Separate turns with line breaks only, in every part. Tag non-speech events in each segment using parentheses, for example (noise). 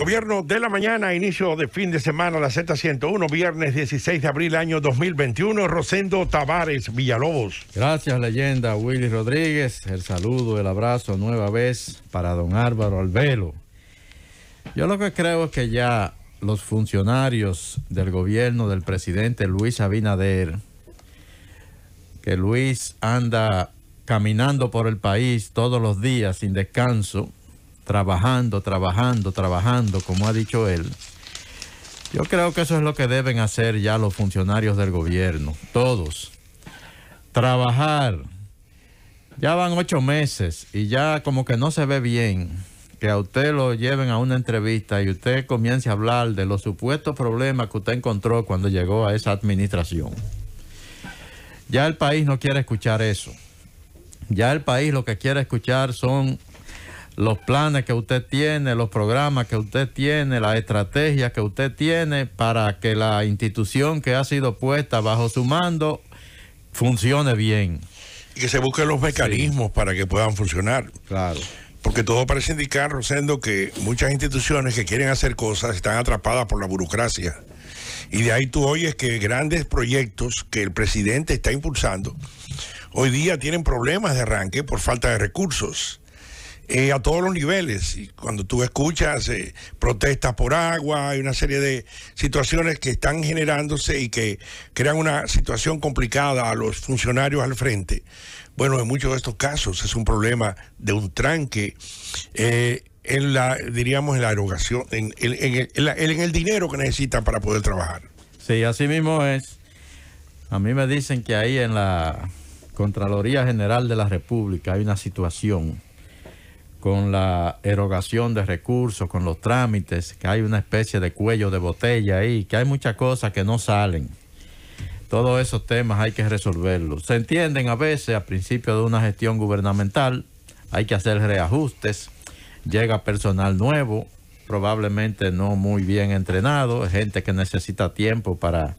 Gobierno de la mañana, inicio de fin de semana, la Z101, viernes 16 de abril, año 2021. Rosendo Tavares Villalobos. Gracias, leyenda Willy Rodríguez. El saludo, el abrazo nueva vez para don Álvaro Albelo. Yo lo que creo es que ya los funcionarios del gobierno del presidente Luis Abinader, que Luis anda caminando por el país todos los días sin descanso, trabajando, trabajando, trabajando, como ha dicho él. Yo creo que eso es lo que deben hacer ya los funcionarios del gobierno, todos. Trabajar. Ya van ocho meses y ya como que no se ve bien que a usted lo lleven a una entrevista y usted comience a hablar de los supuestos problemas que usted encontró cuando llegó a esa administración. Ya el país no quiere escuchar eso. Ya el país lo que quiere escuchar son los planes que usted tiene, los programas que usted tiene, las estrategias que usted tiene para que la institución que ha sido puesta bajo su mando funcione bien. Y que se busquen los mecanismos para que puedan funcionar. Claro. Porque todo parece indicar, Rosendo, que muchas instituciones que quieren hacer cosas están atrapadas por la burocracia. Y de ahí tú oyes que grandes proyectos que el presidente está impulsando hoy día tienen problemas de arranque por falta de recursos. Eh, a todos los niveles. Y cuando tú escuchas eh, protestas por agua, hay una serie de situaciones que están generándose y que crean una situación complicada a los funcionarios al frente. Bueno, en muchos de estos casos es un problema de un tranque. Eh, en la, diríamos, en la erogación, en, el, en el dinero que necesitan para poder trabajar. Sí, así mismo es. A mí me dicen que ahí en la Contraloría General de la República hay una situación con la erogación de recursos, con los trámites, que hay una especie de cuello de botella ahí, que hay muchas cosas que no salen. Todos esos temas hay que resolverlos. Se entienden a veces a principio de una gestión gubernamental, hay que hacer reajustes, llega personal nuevo, probablemente no muy bien entrenado, gente que necesita tiempo para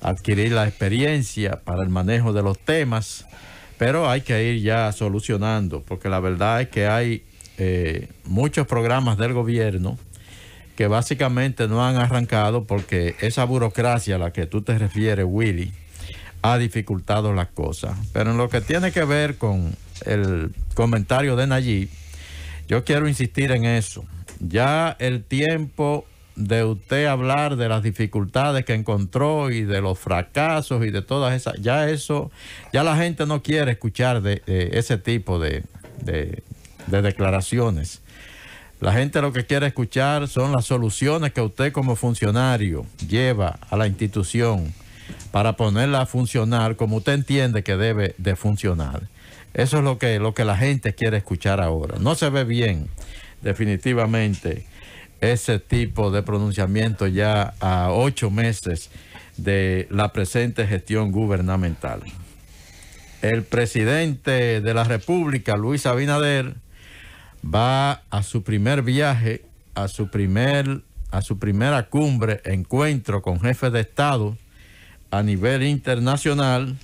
adquirir la experiencia, para el manejo de los temas. Pero hay que ir ya solucionando, porque la verdad es que hay eh, muchos programas del gobierno que básicamente no han arrancado porque esa burocracia a la que tú te refieres, Willy, ha dificultado las cosas. Pero en lo que tiene que ver con el comentario de Nayib, yo quiero insistir en eso. Ya el tiempo de usted hablar de las dificultades que encontró y de los fracasos y de todas esas, ya eso, ya la gente no quiere escuchar de, ese tipo de, de, de declaraciones. La gente lo que quiere escuchar son las soluciones que usted como funcionario lleva a la institución para ponerla a funcionar como usted entiende que debe de funcionar. Eso es lo que, lo que la gente quiere escuchar ahora. No se ve bien, definitivamente, ese tipo de pronunciamiento ya a ocho meses de la presente gestión gubernamental. El presidente de la República, Luis Abinader, va a su primer viaje, a su, primer, a su primera cumbre, encuentro con jefes de Estado a nivel internacional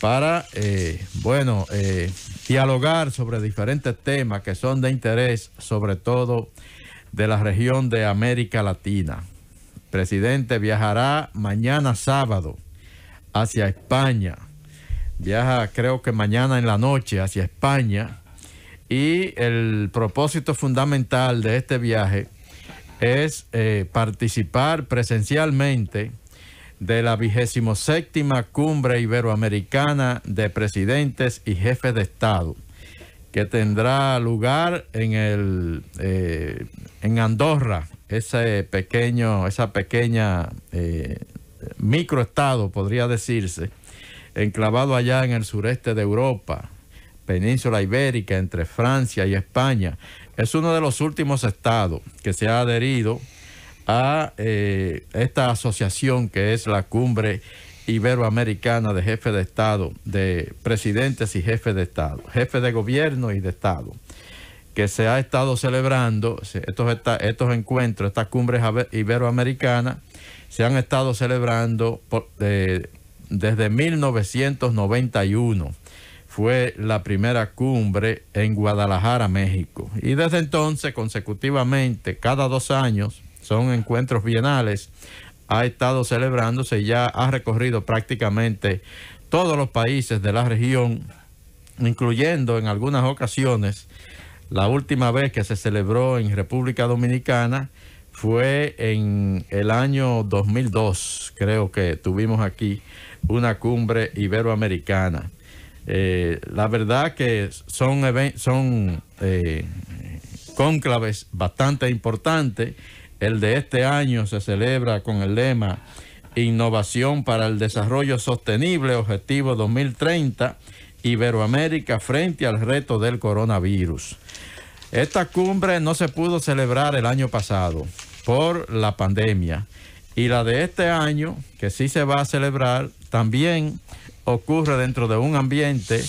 para, eh, bueno, eh, dialogar sobre diferentes temas que son de interés, sobre todo de la región de América Latina. El presidente viajará mañana sábado hacia España. Viaja creo que mañana en la noche hacia España. Y el propósito fundamental de este viaje es eh, participar presencialmente de la vigésimo séptima cumbre iberoamericana de presidentes y jefes de Estado que tendrá lugar en el eh, en Andorra, ese pequeño, esa pequeña eh, microestado, podría decirse, enclavado allá en el sureste de Europa, península ibérica, entre Francia y España. Es uno de los últimos estados que se ha adherido a eh, esta asociación que es la cumbre Iberoamericana de jefe de Estado, de presidentes y jefes de Estado, jefes de gobierno y de Estado, que se ha estado celebrando, estos, estos encuentros, estas cumbres iberoamericanas, se han estado celebrando desde 1991. Fue la primera cumbre en Guadalajara, México. Y desde entonces, consecutivamente, cada dos años, son encuentros bienales ha estado celebrándose ya ha recorrido prácticamente todos los países de la región, incluyendo en algunas ocasiones, la última vez que se celebró en República Dominicana fue en el año 2002, creo que tuvimos aquí una cumbre iberoamericana. Eh, la verdad que son, son eh, cónclaves bastante importantes el de este año se celebra con el lema Innovación para el Desarrollo Sostenible, Objetivo 2030, Iberoamérica frente al reto del coronavirus. Esta cumbre no se pudo celebrar el año pasado por la pandemia y la de este año, que sí se va a celebrar, también ocurre dentro de un ambiente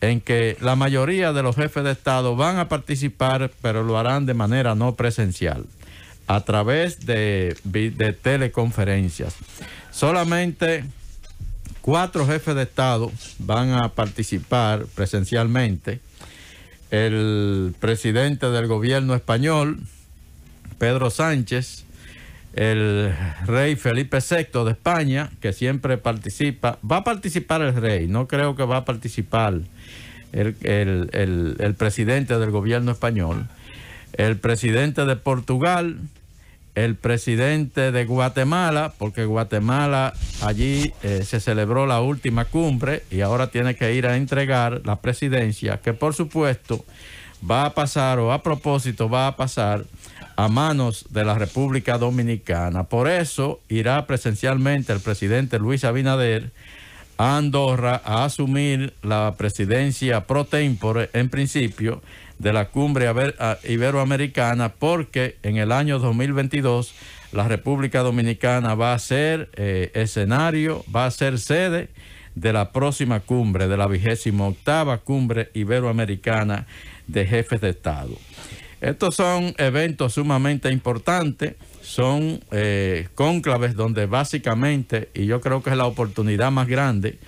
en que la mayoría de los jefes de Estado van a participar, pero lo harán de manera no presencial a través de, teleconferencias. Solamente cuatro jefes de Estado van a participar presencialmente. El presidente del gobierno español, Pedro Sánchez, el rey Felipe VI de España, que siempre participa, va a participar el rey, no creo que va a participar el presidente del gobierno español, el presidente de Portugal, el presidente de Guatemala, porque Guatemala allí eh, se celebró la última cumbre y ahora tiene que ir a entregar la presidencia, que por supuesto va a pasar o a propósito va a pasar a manos de la República Dominicana. Por eso irá presencialmente el presidente Luis Abinader a Andorra a asumir la presidencia pro tempore en principio de la cumbre ah, iberoamericana porque en el año 2022 la República Dominicana va a ser eh, escenario, va a ser sede de la próxima cumbre, de la vigésima octava cumbre iberoamericana de jefes de Estado. Estos son eventos sumamente importantes, son eh, cónclaves donde básicamente, y yo creo que es la oportunidad más grande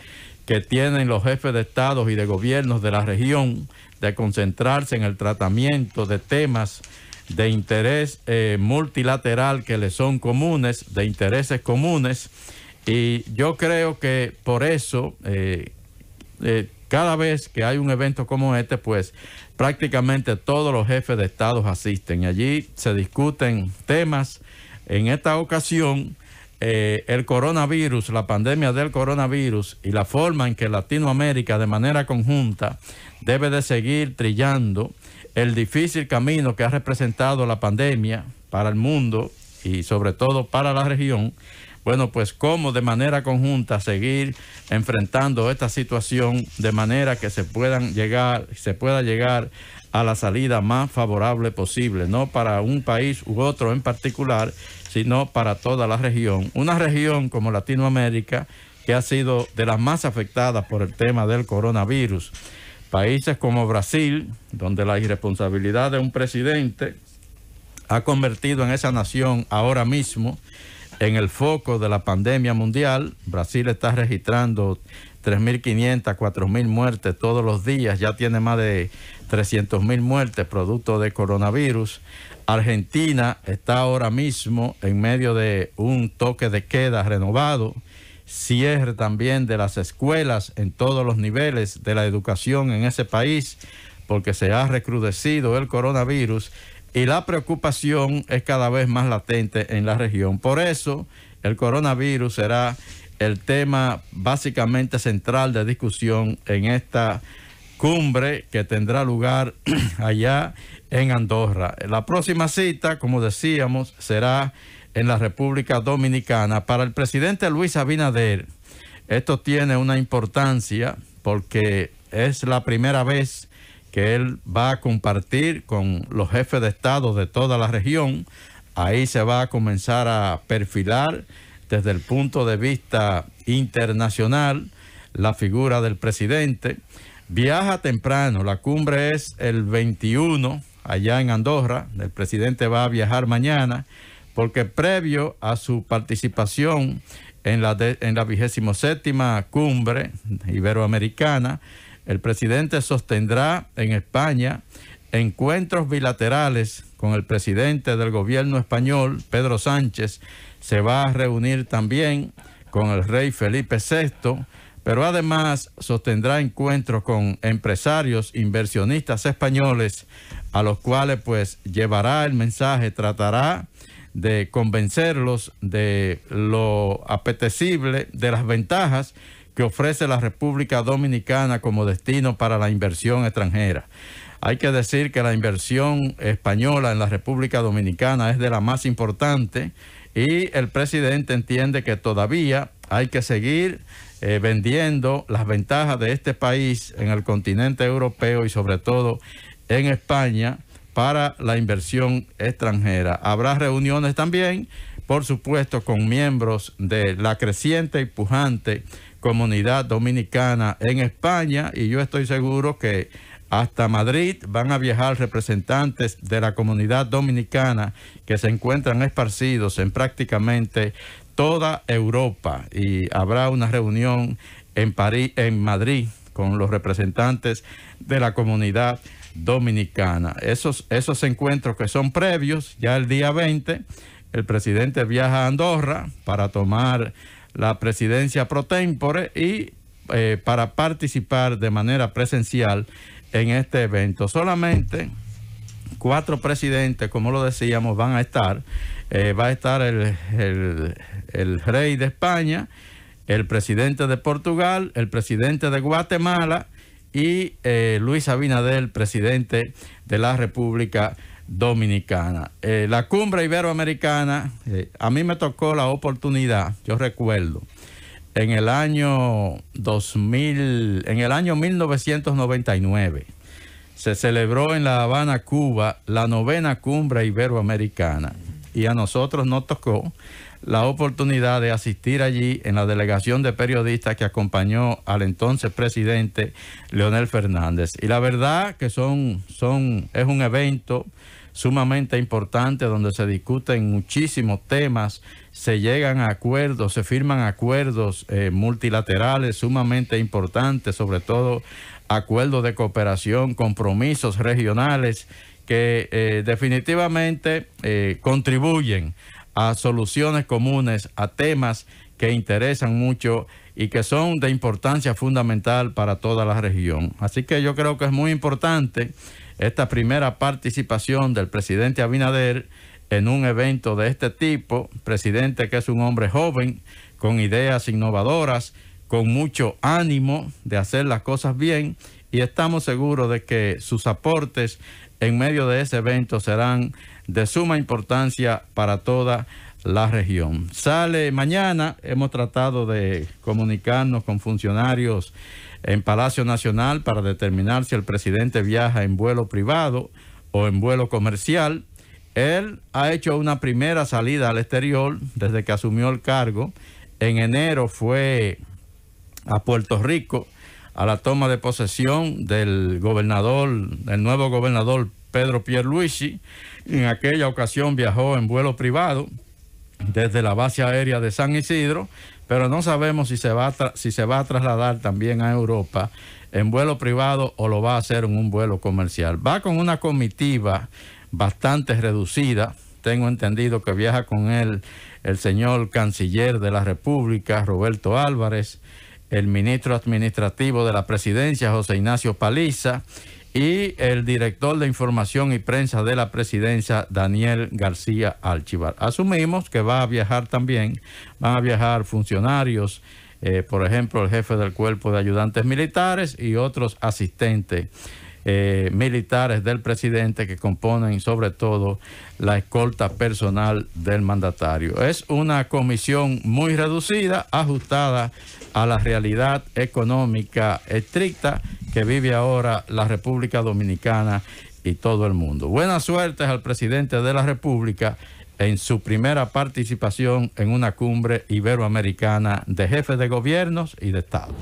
que tienen los jefes de Estado y de gobiernos de la región, de concentrarse en el tratamiento de temas de interés eh, multilateral que le son comunes, de intereses comunes. Y yo creo que por eso, eh, eh, cada vez que hay un evento como este, pues prácticamente todos los jefes de Estado asisten. Allí se discuten temas. En esta ocasión, eh, el coronavirus, la pandemia del coronavirus y la forma en que Latinoamérica de manera conjunta debe de seguir trillando el difícil camino que ha representado la pandemia para el mundo y sobre todo para la región, bueno, pues cómo de manera conjunta seguir enfrentando esta situación de manera que se puedan llegar, se pueda llegar a la salida más favorable posible, no para un país u otro en particular, sino para toda la región. Una región como Latinoamérica que ha sido de las más afectadas por el tema del coronavirus. Países como Brasil, donde la irresponsabilidad de un presidente ha convertido en esa nación ahora mismo en el foco de la pandemia mundial. Brasil está registrando 3.500, 4.000 muertes todos los días, ya tiene más de 300.000 muertes producto de coronavirus. Argentina está ahora mismo en medio de un toque de queda renovado, cierre también de las escuelas en todos los niveles de la educación en ese país porque se ha recrudecido el coronavirus y la preocupación es cada vez más latente en la región. Por eso el coronavirus será el tema básicamente central de discusión en esta cumbre que tendrá lugar (clears throat) allá en Andorra. La próxima cita, como decíamos, será en la República Dominicana. Para el presidente Luis Abinader, esto tiene una importancia porque es la primera vez que él va a compartir con los jefes de Estado de toda la región. Ahí se va a comenzar a perfilar desde el punto de vista internacional la figura del presidente. Viaja temprano, la cumbre es el 21 allá en Andorra, el presidente va a viajar mañana porque previo a su participación en la, vigésimo en cumbre iberoamericana, el presidente sostendrá en España encuentros bilaterales con el presidente del gobierno español, Pedro Sánchez. Se va a reunir también con el rey Felipe VI pero además sostendrá encuentros con empresarios, inversionistas españoles, a los cuales pues llevará el mensaje, tratará de convencerlos de lo apetecible, de las ventajas que ofrece la República Dominicana como destino para la inversión extranjera. Hay que decir que la inversión española en la República Dominicana es de la más importante y el presidente entiende que todavía hay que seguir eh, vendiendo las ventajas de este país en el continente europeo y sobre todo en España para la inversión extranjera. Habrá reuniones también, por supuesto, con miembros de la creciente y pujante comunidad dominicana en España y yo estoy seguro que hasta Madrid van a viajar representantes de la comunidad dominicana que se encuentran esparcidos en prácticamente toda Europa y habrá una reunión en París, en Madrid, con los representantes de la comunidad dominicana. Esos, esos encuentros que son previos, ya el día 20, el presidente viaja a Andorra para tomar la presidencia pro tempore y eh, para participar de manera presencial en este evento. Solamente cuatro presidentes, como lo decíamos, van a estar eh, va a estar el, rey de España, el presidente de Portugal, el presidente de Guatemala y eh, Luis Abinader, presidente de la República Dominicana. Eh, la cumbre iberoamericana, a mí me tocó la oportunidad, yo recuerdo, en el año 2000, en el año 1999, se celebró en La Habana, Cuba, la novena cumbre iberoamericana y a nosotros nos tocó la oportunidad de asistir allí en la delegación de periodistas que acompañó al entonces presidente Leonel Fernández. Y la verdad que son, son, es un evento sumamente importante donde se discuten muchísimos temas, se llegan a acuerdos, se firman acuerdos eh, multilaterales sumamente importantes, sobre todo acuerdos de cooperación, compromisos regionales que eh, definitivamente eh, contribuyen a soluciones comunes, a temas que interesan mucho y que son de importancia fundamental para toda la región. Así que yo creo que es muy importante esta primera participación del presidente Abinader en un evento de este tipo, presidente que es un hombre joven, con ideas innovadoras, con mucho ánimo de hacer las cosas bien y estamos seguros de que sus aportes en medio de ese evento serán de suma importancia para toda la región. Sale mañana, hemos tratado de comunicarnos con funcionarios en Palacio Nacional para determinar si el presidente viaja en vuelo privado o en vuelo comercial. Él ha hecho una primera salida al exterior desde que asumió el cargo. En enero fue a Puerto Rico a la toma de posesión del gobernador, del nuevo gobernador Pedro Pierluisi. En aquella ocasión viajó en vuelo privado desde la base aérea de San Isidro, pero no sabemos si se va si se va a trasladar también a Europa en vuelo privado o lo va a hacer en un vuelo comercial. Va con una comitiva bastante reducida. Tengo entendido que viaja con él el señor canciller de la República, Roberto Álvarez, el ministro administrativo de la presidencia, José Ignacio Paliza, y el director de información y prensa de la presidencia, Daniel García Alchivar. Asumimos que va a viajar también, van a viajar funcionarios, eh, por ejemplo, el jefe del cuerpo de ayudantes militares y otros asistentes eh, militares del presidente que componen sobre todo la escolta personal del mandatario. Es una comisión muy reducida, ajustada a la realidad económica estricta que vive ahora la República Dominicana y todo el mundo. Buenas suertes al presidente de la República en su primera participación en una cumbre iberoamericana de jefes de gobiernos y de estados.